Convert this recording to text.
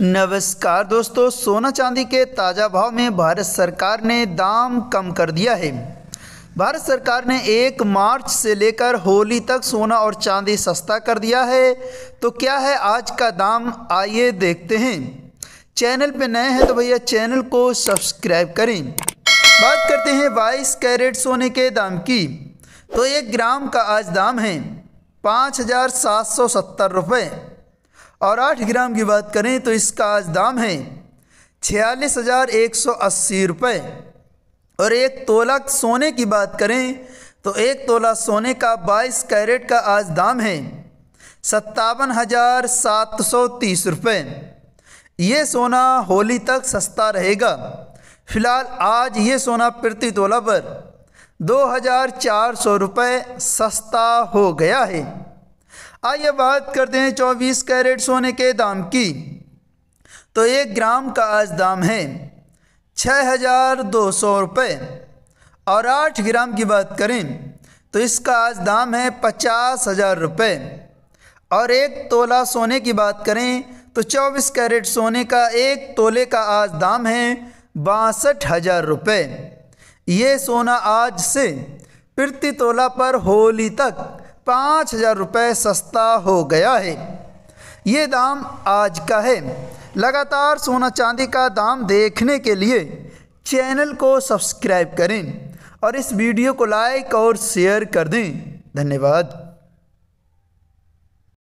नमस्कार दोस्तों सोना चांदी के ताज़ा भाव में भारत सरकार ने दाम कम कर दिया है भारत सरकार ने एक मार्च से लेकर होली तक सोना और चांदी सस्ता कर दिया है तो क्या है आज का दाम आइए देखते हैं चैनल पे नए हैं तो भैया चैनल को सब्सक्राइब करें बात करते हैं 22 कैरेट सोने के दाम की तो एक ग्राम का आज दाम है पाँच हज़ार सात सौ सत्तर रुपये और आठ ग्राम की बात करें तो इसका आज दाम है छियालीस हज़ार एक सौ अस्सी रुपये और एक तोला सोने की बात करें तो एक तोला सोने का बाईस कैरेट का आज दाम है सत्तावन हज़ार सात सौ तीस रुपये ये सोना होली तक सस्ता रहेगा फ़िलहाल आज ये सोना प्रति तोला पर दो हज़ार चार सौ रुपये सस्ता हो गया है आइए बात करते हैं चौबीस कैरेट सोने के दाम की तो एक ग्राम का आज दाम है छः हज़ार दो सौ रुपये और आठ ग्राम की बात करें तो इसका आज दाम है पचास हज़ार रुपये और एक तोला सोने की बात करें तो चौबीस कैरेट सोने का एक तोले का आज दाम है बासठ हज़ार रुपये ये सोना आज से प्रति तोला पर होली तक पाँच हज़ार रुपये सस्ता हो गया है ये दाम आज का है लगातार सोना चांदी का दाम देखने के लिए चैनल को सब्सक्राइब करें और इस वीडियो को लाइक और शेयर कर दें धन्यवाद